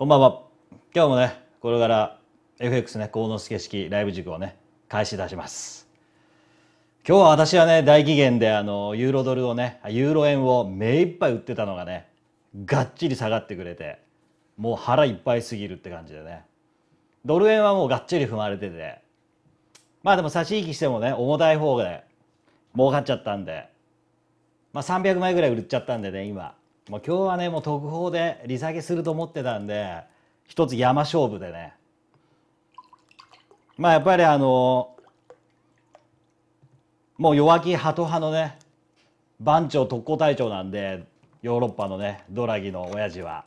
こんばんは。今日もね、これから FX ね、幸之助式ライブ塾をね、開始いたします。今日は私はね、大期限であの、ユーロドルをね、ユーロ円を目いっぱい売ってたのがね、がっちり下がってくれて、もう腹いっぱいすぎるって感じでね。ドル円はもうがっちり踏まれてて、まあでも差し引きしてもね、重たい方で儲かっちゃったんで、まあ300枚ぐらい売っちゃったんでね、今。もう今日はねもう特報で利下げすると思ってたんで一つ山勝負でねまあやっぱりあのもう弱気鳩派のね番長特攻隊長なんでヨーロッパのねドラギの親父は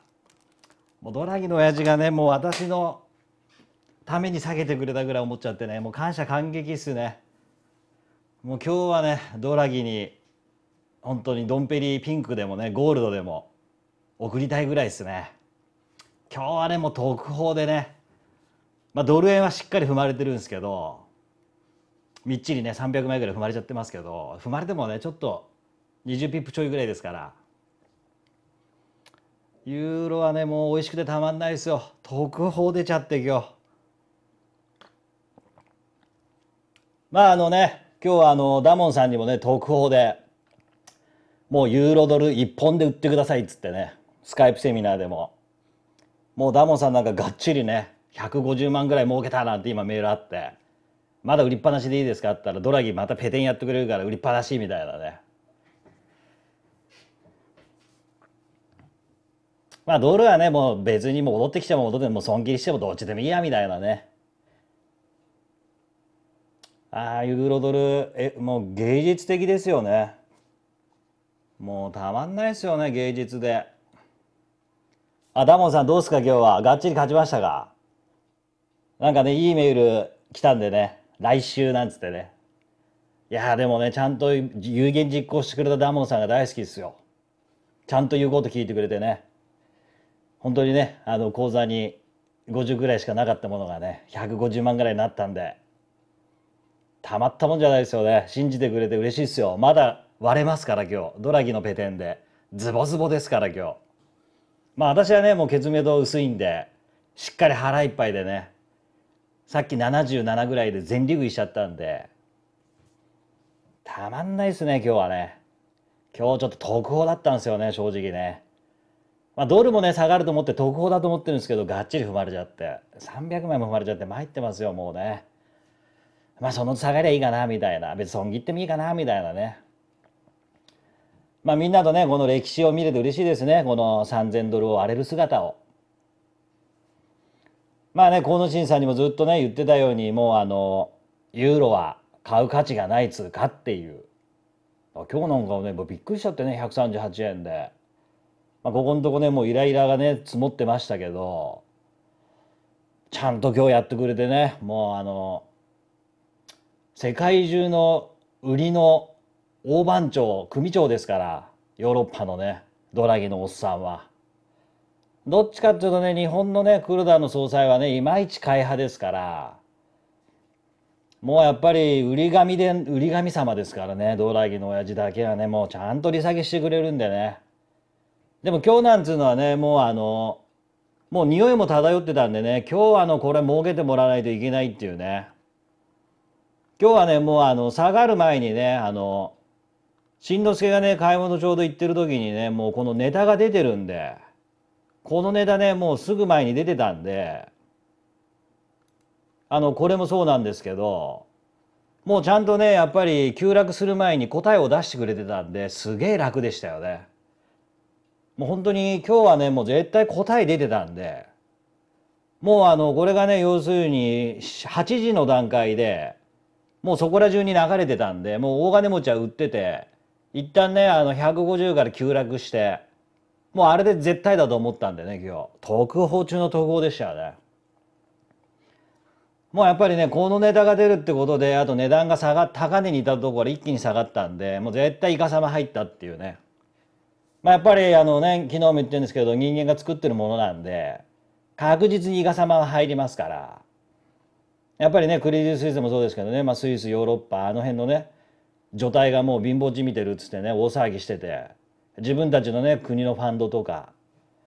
もうドラギの親父がねもう私のために下げてくれたぐらい思っちゃってねもう感謝感激っすねもう今日はねドラギに本当にドンペリピンクでもねゴールドでも送りたいぐらいですね今日はねもう特報でね、まあ、ドル円はしっかり踏まれてるんですけどみっちりね300枚ぐらい踏まれちゃってますけど踏まれてもねちょっと20ピップちょいぐらいですからユーロはねもう美味しくてたまんないですよ特報出ちゃって今日まああのね今日はあのダモンさんにもね特報でもうユーロドル1本で売ってくださいっつってねスカイプセミナーでももうダモンさんなんかがっちりね150万ぐらい儲けたなんて今メールあってまだ売りっぱなしでいいですかって言ったらドラギまたペテンやってくれるから売りっぱなしみたいなねまあドルはねもう別にもう戻ってきても戻っても損切りしてもどっちでもいいやみたいなねああユーロドルえもう芸術的ですよねもうたまんないですよね芸術であダモンさんどうですか今日はがっちり勝ちましたかなんかねいいメール来たんでね来週なんつってねいやでもねちゃんと有言実行してくれたダモンさんが大好きですよちゃんと言うこと聞いてくれてね本当にねあの講座に50ぐらいしかなかったものがね150万ぐらいになったんでたまったもんじゃないですよね信じてくれて嬉しいですよまだ割れますから今日ドラギのペテンでズボズボですから今日まあ私はねもうツ明と薄いんでしっかり腹いっぱいでねさっき77ぐらいで全リーグいしちゃったんでたまんないですね今日はね今日ちょっと特報だったんですよね正直ねまあドルもね下がると思って特報だと思ってるんですけどがっちり踏まれちゃって300枚も踏まれちゃって参ってますよもうねまあその下がりゃいいかなみたいな別に損切ってもいいかなみたいなねまあ、みんなとねこの歴史を見れて嬉しいですねこの3,000ドルを荒れる姿を。まあね河野新さんにもずっとね言ってたようにもうあのユーロは買う価値がない通貨っていう今日なんかねもうびっくりしちゃってね138円で、まあ、ここのとこねもうイライラがね積もってましたけどちゃんと今日やってくれてねもうあの世界中の売りの大番長組長ですからヨーロッパのねドラギのおっさんは。どっちかっていうとね日本のね黒田の総裁はねいまいち会派ですからもうやっぱり売り紙で売り神様ですからねドラギの親父だけはねもうちゃんと利下げしてくれるんでねでも今日なんつうのはねもうあのもう匂いも漂ってたんでね今日はあのこれ儲けてもらわないといけないっていうね今日はねもうあの下がる前にねあのしん助すけがね買い物ちょうど行ってる時にねもうこのネタが出てるんでこのネタねもうすぐ前に出てたんであのこれもそうなんですけどもうちゃんとねやっぱり急落する前に答えを出してくれてたんですげえ楽でしたよね。もう本当に今日はねもう絶対答え出てたんでもうあのこれがね要するに8時の段階でもうそこら中に流れてたんでもう大金持ちは売ってて一旦ねあの150から急落してもうあれで絶対だと思ったんでね今日特報中の特報でしたよねもうやっぱりねこのネタが出るってことであと値段が下がっ高値にいたところから一気に下がったんでもう絶対イカサマ入ったっていうねまあやっぱりあのね昨日も言ってるんですけど人間が作ってるものなんで確実にイカサマは入りますからやっぱりねクレディ・スイスもそうですけどね、まあ、スイスヨーロッパあの辺のね女体がもう貧乏じみてるっつってね大騒ぎしてて自分たちのね国のファンドとか